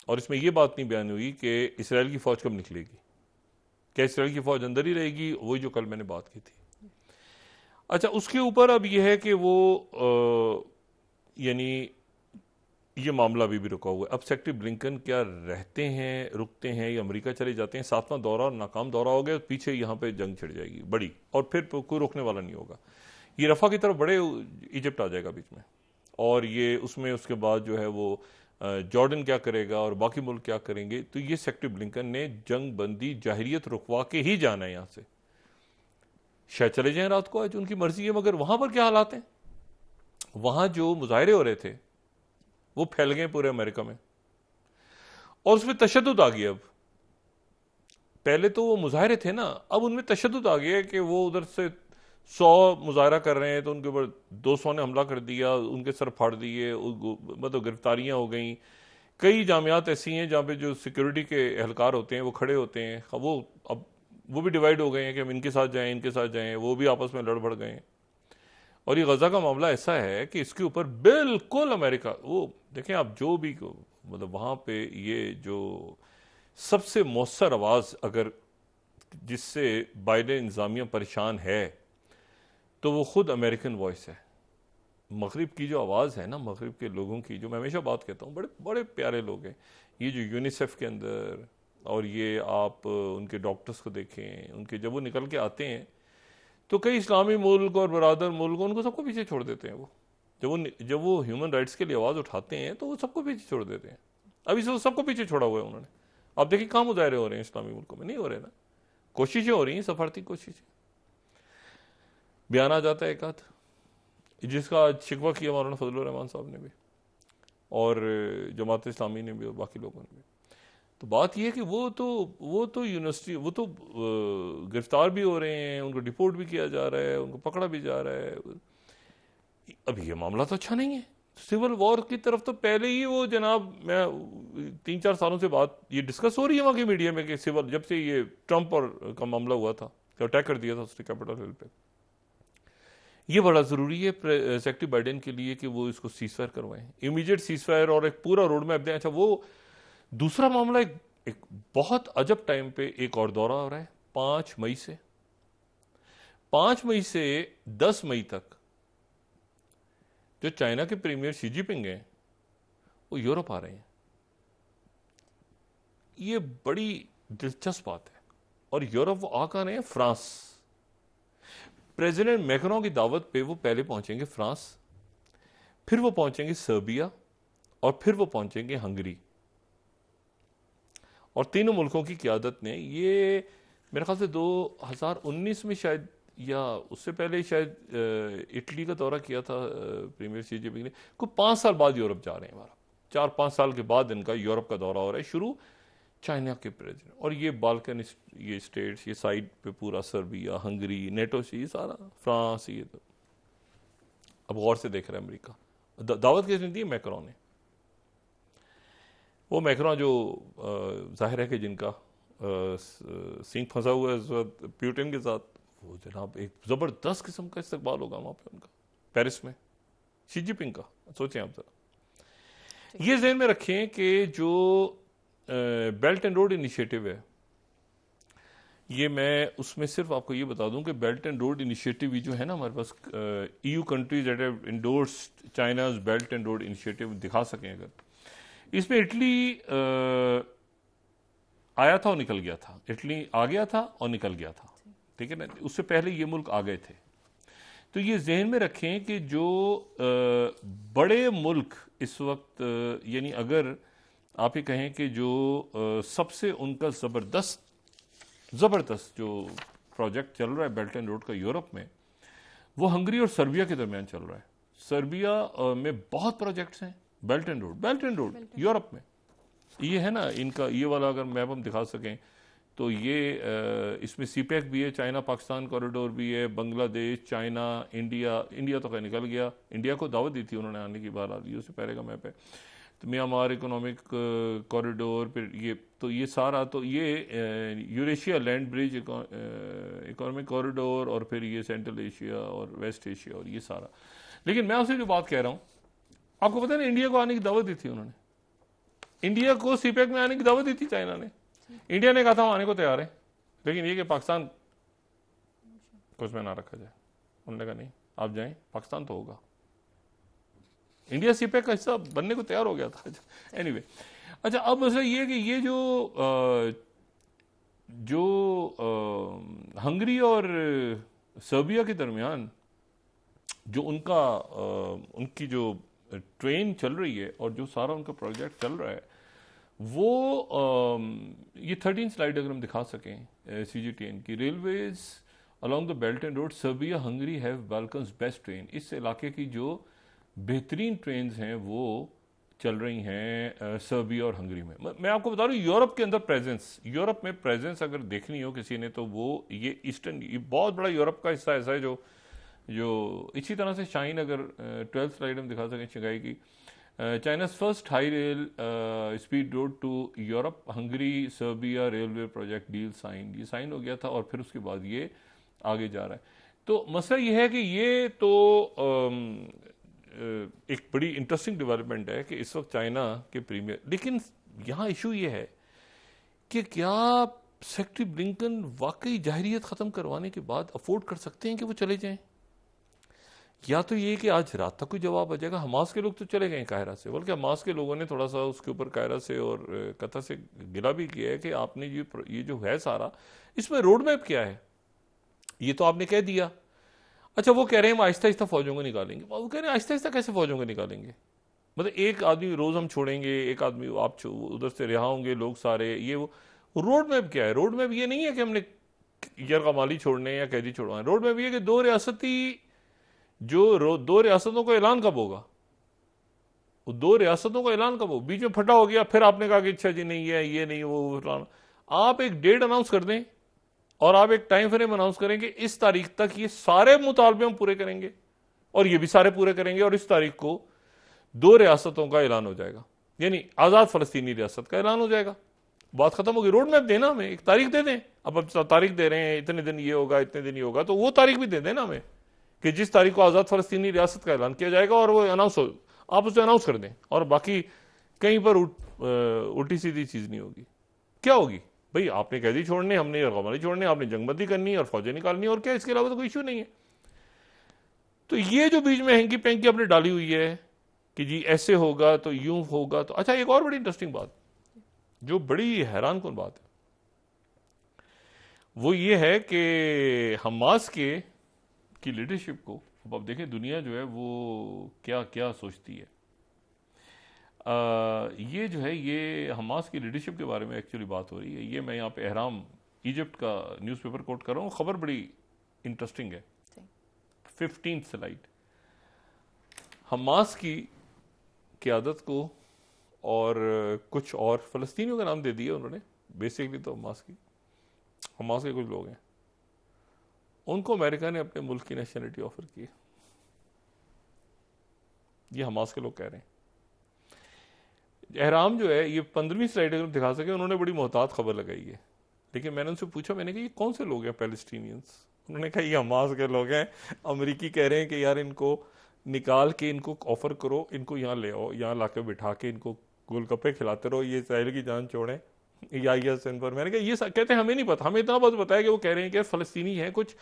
और इसमें यह बात नहीं बयान हुई कि इसराइल की फ़ौज कब निकलेगी क्या इसराइल की फ़ौज अंदर ही रहेगी वही जो कल मैंने बात की थी अच्छा उसके ऊपर अब यह है कि वो यानी ये मामला अभी भी रुका हुआ है अब सेक्रेटरी ब्लिंकन क्या रहते हैं रुकते हैं या अमेरिका चले जाते हैं सातवां दौरा और नाकाम दौरा हो गया पीछे यहाँ पे जंग छिड़ जाएगी बड़ी और फिर तो कोई रोकने वाला नहीं होगा ये रफा की तरफ बड़े इजिप्ट आ जाएगा बीच में और ये उसमें उसके बाद जो है वो जॉर्डन क्या करेगा और बाकी मुल्क क्या करेंगे तो ये सेक्रेटरी ब्लिंकन ने जंग बंदी जाहिरियत रुकवा के ही जाना है यहाँ से शायद चले जाएं रात को आज उनकी मर्जी है मगर वहाँ पर क्या हालात हैं वहाँ जो मुजाहरे हो रहे थे वो फैल गए पूरे अमेरिका में और उसमें तशद आ गया अब पहले तो वो मुजाहरे थे ना अब उनमें तशद आ गया कि वो उधर से सौ मुजाहरा कर रहे हैं तो उनके ऊपर दो सौ ने हमला कर दिया उनके सर फाड़ दिए मतलब गिरफ्तारियां हो गई कई जामियात ऐसी हैं जहाँ पे जो सिक्योरिटी के एहलकार होते हैं वो खड़े होते हैं वो अब वो भी डिवाइड हो गए हैं कि हम इनके साथ जाएं इनके साथ जाएं वो भी आपस में लड़ भड़ गए और ये गज़ा का मामला ऐसा है कि इसके ऊपर बिल्कुल अमेरिका वो देखें आप जो भी मतलब वहाँ पे ये जो सबसे मौसर आवाज़ अगर जिससे बाइडन इंतज़ामिया परेशान है तो वो ख़ुद अमेरिकन वॉइस है मगरब की जो आवाज़ है ना मगरब के लोगों की जो मैं हमेशा बात कहता हूँ बड़े बड़े प्यारे लोग हैं ये जो यूनिसेफ के अंदर और ये आप उनके डॉक्टर्स को देखें उनके जब वो निकल के आते हैं तो कई इस्लामी मुल्क और बरदर मुल्क उनको सबको पीछे छोड़ देते हैं वो जब वो जब वो ह्यूमन राइट्स के लिए आवाज़ उठाते हैं तो वो सबको पीछे छोड़ देते हैं से वो सबको पीछे छोड़ा हुआ है उन्होंने अब देखिए काम मुजाहरे हो रहे हैं इस्लामी मुल्कों में नहीं हो रहे ना कोशिशें हो रही हैं सफारती कोशिशें बयान आ जाता है एक आध जिसका शिकवा किया मौलाना फजल रहमान साहब ने भी और जमात इस्लामी ने भी और बाकी लोगों ने भी तो बात यह है कि वो तो वो तो यूनिवर्सिटी वो तो गिरफ्तार भी हो रहे हैं उनको डिपोर्ट भी किया जा रहा है उनको पकड़ा भी जा रहा है अब ये मामला तो अच्छा नहीं है सिविल वॉर की तरफ तो पहले ही वो जनाब मैं तीन चार सालों से बात ये डिस्कस हो रही है वहां की मीडिया में कि सिविल जब से ये ट्रंप और का मामला हुआ था अटैक कर दिया था उसने कैपिटल हिल पे ये बड़ा ज़रूरी है सेक्रेटरी बाइडेन के लिए कि वो इसको सीजफायर करवाएं इमीडिएट सीजफायर और एक पूरा रोड मैप दें अच्छा वो दूसरा मामला एक, एक बहुत अजब टाइम पे एक और दौरा हो रहा है पांच मई से पांच मई से दस मई तक जो चाइना के प्रीमियर शी जिनपिंग हैं वो यूरोप आ रहे हैं ये बड़ी दिलचस्प बात है और यूरोप वो आ कर रहे हैं फ्रांस प्रेसिडेंट मैक्रों की दावत पे वो पहले पहुंचेंगे फ्रांस फिर वो पहुंचेंगे सर्बिया और फिर वो पहुंचेंगे हंगरी और तीनों मुल्कों की क्यादत ने ये मेरे ख्याल से 2019 में शायद या उससे पहले शायद इटली का दौरा किया था प्रीमियर सी जी ने कुछ पाँच साल बाद यूरोप जा रहे हैं हमारा चार पाँच साल के बाद इनका यूरोप का दौरा हो रहा है शुरू चाइना के प्रेसिडेंट और ये बालकन ये स्टेट्स ये साइड पे पूरा सर्बिया हंगरी नेटो से ये सारा फ्रांस ये तो अब गौर से देख रहे हैं अमेरिका दावत किसने दी मैक्रो ने वो मैक्रो जो जाहिर है कि जिनका सिंह फंसा हुआ है उस वक्त प्यूटिन के साथ वो जनाब एक ज़बरदस्त किस्म का इस्तेमाल होगा वहां पर उनका पेरिस में शी जिनपिंग का सोचें आप ज़रा ये जहन में रखें कि जो बेल्ट एंड रोड इनिशिएटिव है ये मैं उसमें सिर्फ आपको ये बता दूं कि बेल्ट एंड रोड इनिशिएटिव भी जो है ना हमारे पास EU countries at endorse China belt and road initiative दिखा सकें अगर इसमें इटली आ, आया था और निकल गया था इटली आ गया था और निकल गया था ठीक है ना उससे पहले ये मुल्क आ गए थे तो ये जहन में रखें कि जो बड़े मुल्क इस वक्त यानी अगर आप ये कहें कि जो सबसे उनका ज़बरदस्त ज़बरदस्त जो प्रोजेक्ट चल रहा है बेल्ट एंड रोड का यूरोप में वो हंगरी और सर्बिया के दरमियान चल रहा है सर्बिया में बहुत प्रोजेक्ट्स हैं belt and road belt and road Europe में ये है ना इनका ये वाला अगर मैप हम दिखा सकें तो ये इसमें सी भी है चाइना पाकिस्तान कॉरिडोर भी है बांग्लादेश चाइना इंडिया इंडिया तो कहीं निकल गया इंडिया को दावत दी थी उन्होंने आने की बार आदि उससे पहले का मैप है तो म्यांमार इकोनॉमिक कॉरिडोर फिर ये तो ये सारा तो ये Eurasia land bridge economic corridor और फिर ये सेंट्रल एशिया और वेस्ट एशिया और ये सारा लेकिन मैं आपसे जो बात कह रहा हूँ आपको पता है ना इंडिया को आने की दावत दी थी उन्होंने इंडिया को सीपैक में आने की दावत दी थी चाइना ने इंडिया ने कहा था आने को तैयार है लेकिन ये कि पाकिस्तान कुछ में ना रखा जाए उन्होंने कहा नहीं आप जाए पाकिस्तान तो होगा इंडिया सीपे का हिस्सा बनने को तैयार हो गया था एनी anyway, अच्छा अब मसला ये कि ये जो आ, जो आ, हंगरी और सर्बिया के दरमियान जो उनका आ, उनकी जो ट्रेन चल रही है और जो सारा उनका प्रोजेक्ट चल रहा है वो ये थर्टीन स्लाइड अगर हम दिखा सकें सी जी टी एन की railways along the belt and road Serbia Hungary have Balkans best train इस इलाके की जो बेहतरीन ट्रेन हैं वो चल रही हैं सर्बिया और हंगरी में मैं आपको बता रहा हूँ यूरोप के अंदर प्रेजेंस यूरोप में प्रेजेंस अगर देखनी हो किसी ने तो वो ये ईस्टर्न ये बहुत बड़ा यूरोप का हिस्सा ऐसा है जो जो इसी तरह से शाइन अगर ट्वेल्थ स्लाइड हम दिखा सकें शंघाई की China's uh, China's first high rail uh, speed road to Europe Hungary Serbia railway project deal sign ये साइन हो गया था और फिर उसके बाद ये आगे जा रहा है तो मसला यह है कि ये तो um, uh, एक बड़ी इंटरेस्टिंग डेवलपमेंट है कि इस वक्त चाइना के प्रीमियर लेकिन यहाँ इशू ये है कि क्या सेक्रेटरी ब्लिंकन वाकई जाहरीत ख़त्म करवाने के बाद अफोर्ड कर सकते हैं कि वो चले जाएं या तो ये कि आज रात तक कोई जवाब आ जाएगा हमास के लोग तो चले गए कायरा से बल्कि हमास के लोगों ने थोड़ा सा उसके ऊपर कायरा से और कथा से गिला भी किया है कि आपने ये ये जो है सारा इसमें रोड मैप क्या है ये तो आपने कह दिया अच्छा वो कह रहे हैं हम आहिस्ता आहिस्ता फौजों को निकालेंगे वो कह रहे हैं आहिस्ता आहिस्ता कैसे फौजों को निकालेंगे मतलब एक आदमी रोज़ हम छोड़ेंगे एक आदमी आप उधर से रिहा होंगे लोग सारे ये वो रोड मैप क्या है रोड मैप ये नहीं है कि हमने यरगा माली छोड़ने या कैदी छोड़वाएं रोड मैप ये कि दो रियासती जो दो रियासतों का ऐलान कब होगा वो दो रियासतों का ऐलान कब हो बीच में फटा हो गया फिर आपने कहा कि अच्छा जी नहीं है ये नहीं वो फलाना आप एक डेट अनाउंस कर दें और आप एक टाइम फ्रेम अनाउंस करें कि इस तारीख तक ये सारे मुतालबे हम पूरे करेंगे और ये भी सारे पूरे करेंगे और इस तारीख को दो रियासतों का ऐलान हो जाएगा यानी आज़ाद फलस्तीनी रियासत का ऐलान हो जाएगा बात खत्म होगी रोड मैप देना हमें एक तारीख दे दें अब अब तारीख दे रहे हैं इतने दिन ये होगा इतने दिन ये होगा तो वो तारीख भी दे देना हमें कि जिस तारीख को आज़ाद फ़लस्तीनी रियासत का ऐलान किया जाएगा और वो अनाउंस हो आप उसे अनाउंस कर दें और बाकी कहीं पर उल्टी सीधी चीज़ नहीं होगी क्या होगी भाई आपने कैदी छोड़ने हमने अरगमारी छोड़ने आपने जंगबंदी करनी और फौजें निकालनी और क्या इसके अलावा तो कोई इशू नहीं है तो ये जो बीच में हैंकी पैंकी आपने डाली हुई है कि जी ऐसे होगा तो यूं होगा तो अच्छा एक और बड़ी इंटरेस्टिंग बात जो बड़ी हैरान कौन बात है वो ये है कि हमास के की लीडरशिप को अब आप देखें दुनिया जो है वो क्या क्या सोचती है आ, ये जो है ये हमास की लीडरशिप के बारे में एक्चुअली बात हो रही है ये मैं यहाँ पे एहराम इजिप्ट का न्यूज़पेपर कोट कर रहा हूँ खबर बड़ी इंटरेस्टिंग है फिफ्टीन स्लाइड हमास की क्यादत को और कुछ और फ़लस्तियों का नाम दे दिया उन्होंने बेसिकली तो हमास की हमास के कुछ लोग हैं उनको अमेरिका ने अपने मुल्क की नेशनलिटी ऑफर की ये हमास के लोग कह रहे हैं एहराम जो है ये पंद्रहवीं स्लाइड अगर दिखा सके उन्होंने बड़ी मोहतात खबर लगाई है लेकिन मैंने उनसे पूछा मैंने कहा ये कौन से लोग हैं पैलेस्टीनियंस उन्होंने कहा ये हमास के लोग हैं अमरीकी कह रहे हैं कि यार इनको निकाल के इनको ऑफ़र करो इनको यहाँ ले आओ यहाँ ला के बिठा के इनको गोलगप्पे खिलाते रहो ये इसराइल की जान छोड़ें या मैंने कहा ये कहते हैं हमें नहीं पता हमें इतना बस बताया कि वो कह रहे हैं कि फ़लस्तनी है कुछ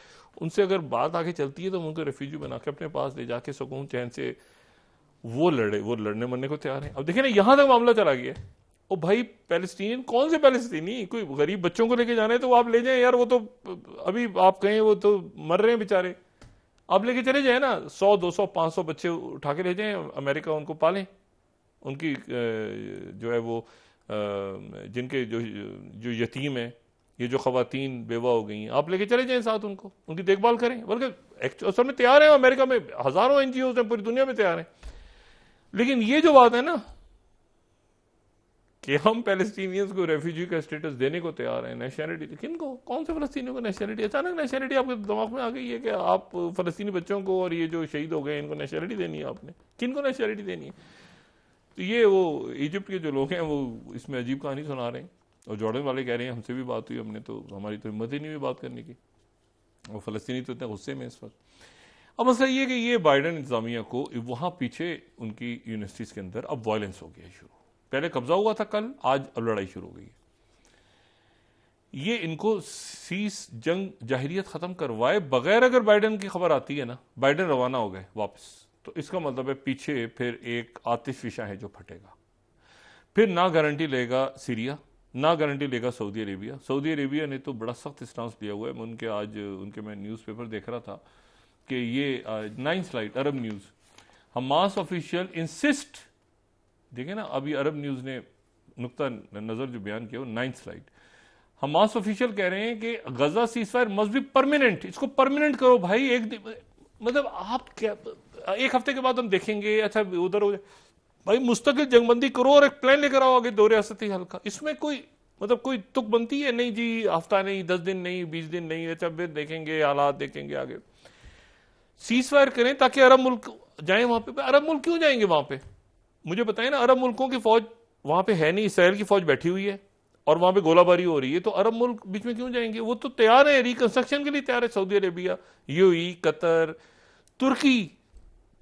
उनसे अगर बात आगे चलती है तो उनको रेफ्यूजी बना के अपने पास ले जाके सुकून चैन से वो लड़े वो लड़ने मरने को तैयार हैं अब देखिए ना यहां तक मामला चला गया ओ भाई पैलेस्टीनियन कौन से पैलेस्टीनी कोई गरीब बच्चों को लेके जाना है तो आप ले जाए यार वो तो अभी आप कहें वो तो मर रहे हैं बेचारे आप लेके चले जाए ना सौ दो सौ पांच सौ बच्चे उठा के ले जाए अमेरिका उनको पालें उनकी जो है वो जिनके जो जो यतीम हैं ये जो खातन बेवा हो गई हैं आप लेके चले जाएं साथ उनको उनकी देखभाल करें बल्कि असल में तैयार हैं अमेरिका में हज़ारों एन जी ओज हैं पूरी दुनिया में तैयार हैं लेकिन ये जो बात है ना कि हम पैलेस्टीनियंस को रेफ्यूजी का स्टेटस देने को तैयार हैं नेशनलिटी तो किन को कौन से फलस्तियों को नेशनलिटी अचानक नेशनलिटी आपके दिमाग में आ गई है कि आप फलस्तीनी बच्चों को और ये जो शहीद हो गए इनको नेशनलिटी देनी है आपने किन को नेशनलिटी देनी है तो ये वो इजिप्ट के जो लोग हैं वो इसमें अजीब कहानी सुना रहे हैं और जॉर्डन वाले कह रहे हैं हमसे भी बात हुई हमने तो हमारी तो हिम्मत ही नहीं हुई बात करने की और फ़लस्तनी तो इतने गुस्से में इस वक्त अब मसला ये कि ये बाइडन इंतजामिया को वहाँ पीछे उनकी यूनिवर्सिटीज़ के अंदर अब वायलेंस हो गया शुरू पहले कब्ज़ा हुआ था कल आज अब लड़ाई शुरू हो गई है ये इनको सीस जंग जाहरीत ख़त्म करवाए बगैर अगर बाइडन की खबर आती है ना बाइडन रवाना हो गए वापस तो इसका मतलब है पीछे फिर एक आतिश विशा है जो फटेगा फिर ना गारंटी लेगा सीरिया ना गारंटी लेगा सऊदी अरेबिया सऊदी अरेबिया ने तो बड़ा सख्त स्टांस लिया हुआ है मैं उनके आज उनके मैं न्यूज़पेपर देख रहा था कि ये nine slide Arab news Hamas official insist देखे ना अभी अरब न्यूज़ ने नुकता नज़र जो बयान किया वो नाइन स्लाइड हमास ऑफिशियल कह रहे हैं कि Gaza ceasefire must be permanent इसको परमानेंट करो भाई एक मतलब आप क्या एक हफ्ते के बाद हम देखेंगे अच्छा उधर हो जाए भाई मुस्तकिल जंगबंदी करो और एक प्लान लेकर आओ आगे दो रियासती हल का इसमें कोई मतलब कोई तुक बनती है नहीं जी हफ्ता नहीं दस दिन नहीं बीस दिन नहीं अच्छा फिर देखेंगे हालात देखेंगे आगे सीज फायर करें ताकि अरब मुल्क जाए वहां पे अरब मुल्क क्यों जाएंगे वहां पे मुझे बताए ना अरब मुल्कों की फौज वहां पे है नहीं इसराइल की फौज बैठी हुई है और वहां पे गोलाबारी हो रही है तो अरब मुल्क बीच में क्यों जाएंगे वो तो तैयार है रिकंस्ट्रक्शन के लिए तैयार है सऊदी अरेबिया यूई कतर तुर्की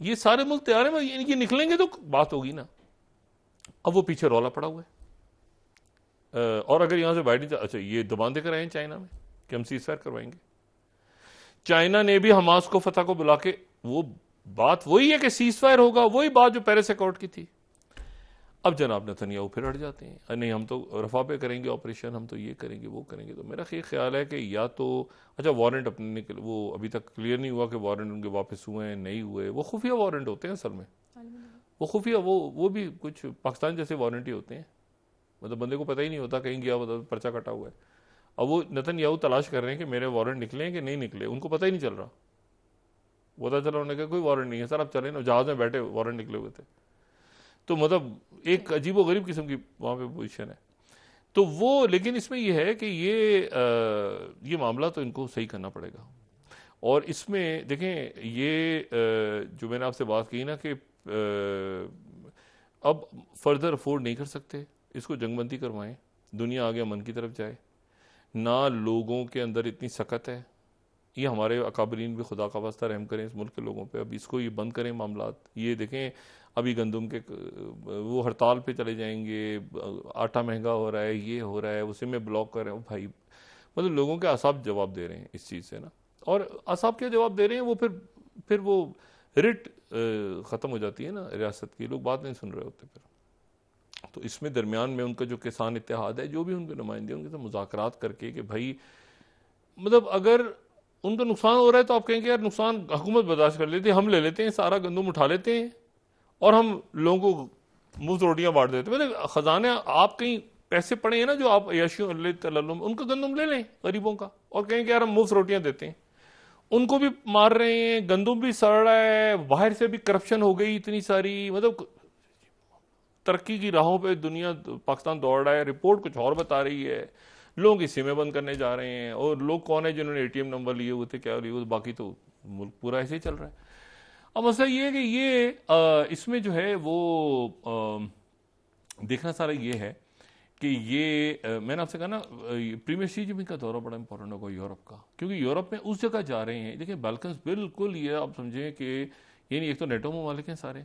ये सारे मुल्क तैयार हैं इनकी निकलेंगे तो बात होगी ना अब वो पीछे रौला पड़ा हुआ है और अगर यहां से बाइडन अच्छा ये देकर आए चाइना में कि हम सीज फायर करवाएंगे चाइना ने भी हमास को फतह को बुला के वो बात वही है कि सीज फायर होगा वही बात जो पेरिस अकॉर्ड की थी अब जनाब नतनियाहू फिर हट जाते हैं नहीं हम तो रफा पे करेंगे ऑपरेशन हम तो ये करेंगे वो करेंगे तो मेरा ये ख्याल है कि या तो अच्छा वारंट अपने वो अभी तक क्लियर नहीं हुआ कि वारंट उनके वापस हुए हैं नहीं हुए वो खुफिया वारंट होते हैं असल में वो खुफिया वो वो भी कुछ पाकिस्तान जैसे वारंट ही होते हैं मतलब बंदे को पता ही नहीं होता कहीं गया मतलब पर्चा कटा हुआ है अब वो नतन याहू तलाश कर रहे हैं कि मेरे वारंट निकले हैं कि नहीं निकले उनको पता ही नहीं चल रहा पता चला उन्होंने कहा कोई वारंट नहीं है सर आप चले ना जहाज़ में बैठे वारंट निकले हुए थे तो मतलब एक अजीब व गरीब किस्म की वहाँ पे पोजिशन है तो वो लेकिन इसमें यह है कि ये आ, ये मामला तो इनको सही करना पड़ेगा और इसमें देखें ये आ, जो मैंने आपसे बात की ना कि अब फर्दर अफोर्ड नहीं कर सकते इसको जंगबंदी करवाएं दुनिया आगे अमन की तरफ जाए ना लोगों के अंदर इतनी सख्त है ये हमारे अकाबरीन भी खुदा का वास्ता रहम करें इस मुल्क के लोगों पे अब इसको ये बंद करें मामला ये देखें अभी गंदम के वो हड़ताल पे चले जाएंगे आटा महंगा हो रहा है ये हो रहा है उसे में ब्लॉक कर रहे हैं भाई मतलब लोगों के असाब जवाब दे रहे हैं इस चीज़ से ना और असाब के जवाब दे रहे हैं वो फिर फिर वो रिट ख़त्म हो जाती है ना रियासत की लोग बात नहीं सुन रहे होते फिर तो इसमें दरमियान में उनका जो किसान इतिहाद है जो भी उनके नुमाइंदे उनके साथ मुजाकर करके कि भाई मतलब अगर उनका नुकसान हो रहा है तो आप कहेंगे यार नुकसान हुकूमत बर्दाश्त कर लेती है हम ले लेते हैं सारा गंदम उठा लेते हैं और हम लोगों को मुफ्त रोटियां बांट देते मतलब खजाने आप कहीं पैसे पड़े हैं ना जो आप याशियों उनका गंदम ले लें गरीबों का और कहें कि यार हम मुफ्त रोटियां देते हैं उनको भी मार रहे हैं गंदम भी सड़ रहा है बाहर से भी करप्शन हो गई इतनी सारी मतलब तरक्की की राहों पे दुनिया पाकिस्तान दौड़ रहा है रिपोर्ट कुछ और बता रही है लोगों की सीमें बंद करने जा रहे हैं और लोग कौन है जिन्होंने एटीएम नंबर लिए हुए थे क्या लिए हुए बाकी तो मुल्क पूरा ऐसे ही चल रहा है अब मसला ये है कि ये इसमें जो है वो देखना सारा ये है कि ये मैंने आपसे कहा ना प्रीमियर शी जिपिंग का दौरा बड़ा इंपॉर्टेंट होगा यूरोप का क्योंकि यूरोप में उस जगह जा रहे हैं देखिए बालकन बिल्कुल ये आप समझें कि ये नहीं एक तो नेटो ममालिक हैं सारे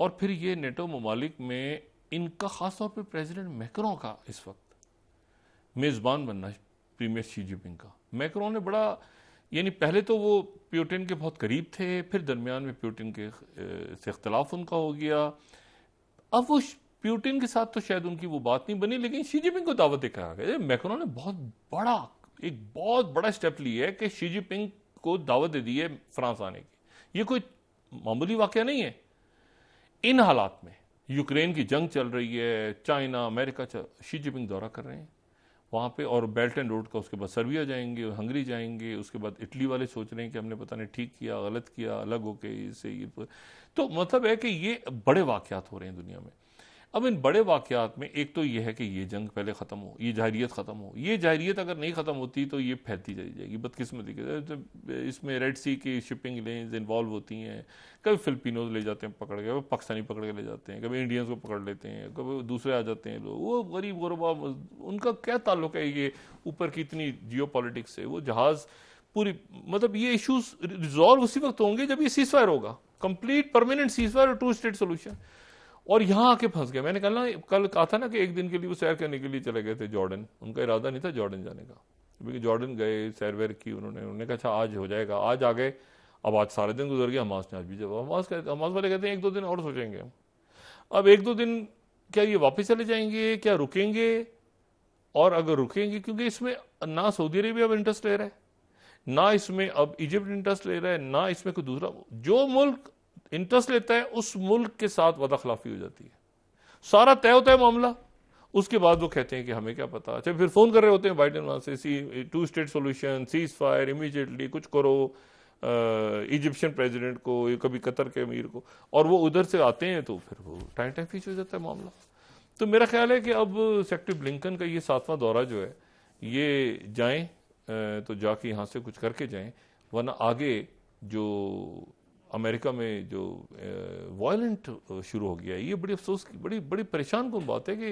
और फिर ये नेटो ममालिक में इनका ख़ास तौर पर प्रेजिडेंट मैक्रों का इस वक्त मेज़बान बनना प्रीमियर शी जिपिंग का मैक्रों ने बड़ा यानी पहले तो वो प्योटिन के बहुत करीब थे फिर दरमियान में प्योटिन के से इख्तलाफ उनका हो गया अब वो प्योटिन के साथ तो शायद उनकी वो बात नहीं बनी लेकिन शी जिनपिंग को दावत देकर आ गए मैक्रो ने बहुत बड़ा एक बहुत बड़ा स्टेप लिया है कि शी जिनपिंग को दावत दे दी है फ्रांस आने की ये कोई मामूली वाक्य नहीं है इन हालात में यूक्रेन की जंग चल रही है चाइना अमेरिका शी जिनपिंग दौरा कर रहे हैं वहाँ पे और बेल्ट एंड रोड का उसके बाद सर्बिया जाएंगे हंगरी जाएंगे उसके बाद इटली वाले सोच रहे हैं कि हमने पता नहीं ठीक किया गलत किया अलग होके इससे ये तो मतलब है कि ये बड़े वाक़ हो रहे हैं दुनिया में अब इन बड़े वाकत में एक तो यह है कि ये जंग पहले ख़त्म हो ये जाहरीत ख़त्म हो ये जाहरीत अगर नहीं ख़त्म होती तो ये फैलती चली जाएगी बदकिस्मती के इसमें रेड सी की शिपिंग लेंस इन्वॉल्व होती हैं कभी फिलिपिनोज ले जाते हैं पकड़ के कभी पाकिस्तानी पकड़ के ले जाते हैं कभी इंडियंस को पकड़ लेते हैं कभी दूसरे आ जाते हैं लोग वो गरीब गरबा उनका क्या ताल्लुक है ये ऊपर की इतनी जियो पॉलिटिक्स है वो जहाज़ पूरी मतलब ये इश्यूज रिजॉल्व उसी वक्त होंगे जब ये सीज फायर होगा कंप्लीट परमानेंट सीज फायर और टू स्टेट सोल्यूशन और यहाँ आके फंस गए मैंने कहा ना कल कहा था ना कि एक दिन के लिए वो सैर करने के लिए चले गए थे जॉर्डन उनका इरादा नहीं था जॉर्डन जाने का क्योंकि जॉर्डन गए सैर वैर की उन्होंने उन्होंने कहा अच्छा आज हो जाएगा आज आ गए अब आज सारे दिन गुजर गया हमास ने आज भी जब हमास कहते हमास वाले कहते हैं एक दो दिन और सोचेंगे अब एक दो दिन क्या ये वापस चले जाएंगे क्या रुकेंगे और अगर रुकेंगे क्योंकि इसमें ना सऊदी अरेबिया अब इंटरेस्ट ले रहा है ना इसमें अब इजिप्ट इंटरेस्ट ले रहा है ना इसमें कोई दूसरा जो मुल्क इंटरेस्ट लेता है उस मुल्क के साथ वदाखलाफी हो जाती है सारा तय होता है मामला उसके बाद वो कहते हैं कि हमें क्या पता अच्छा फिर फ़ोन कर रहे होते हैं बाइडन वहाँ से see two state solution ceasefire immediately कुछ करो इजिप्शियन प्रेसिडेंट को कभी कतर के अमीर को और वो उधर से आते हैं तो फिर वो टाइम टाइम फीस हो जाता है मामला तो मेरा ख्याल है कि अब सेक्रेटरी ब्लिंकन का ये सातवां दौरा जो है ये जाएं तो जाके यहाँ से कुछ करके जाएं वरना आगे जो अमेरिका में जो वायलेंट शुरू हो गया ये बड़ी अफसोस की बड़ी बड़ी परेशान कौन बात है कि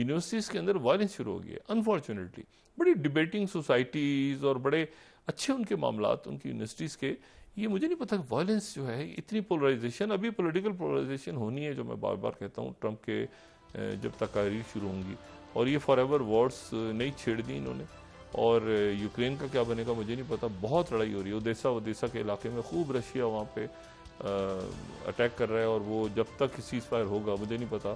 यूनिवर्सिटीज़ के अंदर वायलेंस शुरू हो गया अनफॉर्चुनेटली बड़ी डिबेटिंग सोसाइटीज़ और बड़े अच्छे उनके मामला उनकी यूनिवर्सिटीज़ के ये मुझे नहीं पता वायलेंस जो है इतनी पोलराइजेशन अभी पोलिटिकल पोलराइजेशन होनी है जो मैं बार बार कहता हूँ ट्रंप के जब तक तकारीर शुरू होंगी और ये फॉर एवर वॉर्स नहीं छेड़ दी इन्होंने और यूक्रेन का क्या बनेगा मुझे नहीं पता बहुत लड़ाई हो रही है उदेसा उदेसा के इलाके में खूब रशिया वहाँ पे अटैक कर रहा है और वो जब तक सीज फायर होगा मुझे नहीं पता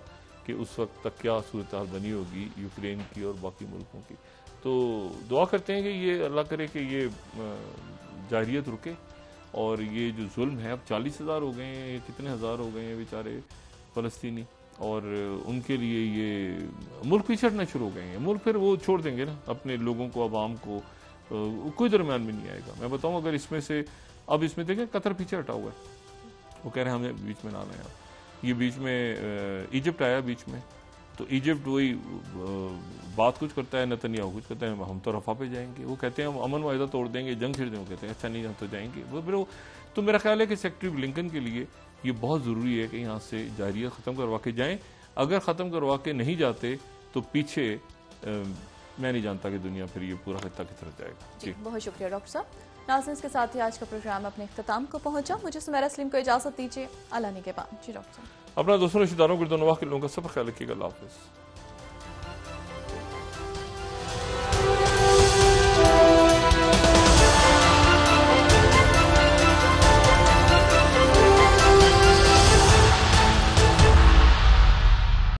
कि उस वक्त तक क्या सूरत हाल बनी होगी यूक्रेन की और बाकी मुल्कों की तो दुआ करते हैं कि ये अल्लाह करे कि ये जाहरीत रुके और ये जो जुल्म है अब चालीस हज़ार हो गए हैं कितने हज़ार हो गए हैं बेचारे फ़लस्तनी और उनके लिए ये मुल्क पिछड़ना शुरू हो गए हैं मुल्क फिर वो छोड़ देंगे ना अपने लोगों को आवाम को कोई दरम्यान में नहीं आएगा मैं बताऊँ अगर इसमें से अब इसमें देखें कतर पीछे हटा हुआ है वो कह रहे हैं हमें बीच में ना आना आप ये बीच में इजिप्ट आया बीच में तो इजिप्ट वही बात कुछ करता है नतनिया कुछ करता है हम तो रफा पे जाएंगे वो कहते हैं हम अमन वायदा तोड़ देंगे जंग छिड़ देंगे कहते हैं अच्छा नहीं हम तो जाएंगे वो फिर वो तो मेरा ख्याल है कि सेक्रेटरी ब्लिंकन के लिए ये बहुत ज़रूरी है कि यहाँ से जारिया ख़त्म करवा के जाएँ अगर ख़त्म करवा के नहीं जाते तो पीछे मैं नहीं जानता कि दुनिया फिर ये पूरा खत्ता की तरफ जाएगा जी, बहुत शुक्रिया डॉक्टर साहब नाजन के साथ ही आज का प्रोग्राम अपने अख्ताम को पहुंचा मुझे सुमेरा सलीम को इजाज़त दीजिए अल्लाह के बाद जी डॉक्टर साहब अपना दोस्तों रिश्तेदारों गुरदनवा के लोगों का सब ख्याल रखिएगा अल्लाह हाफिज़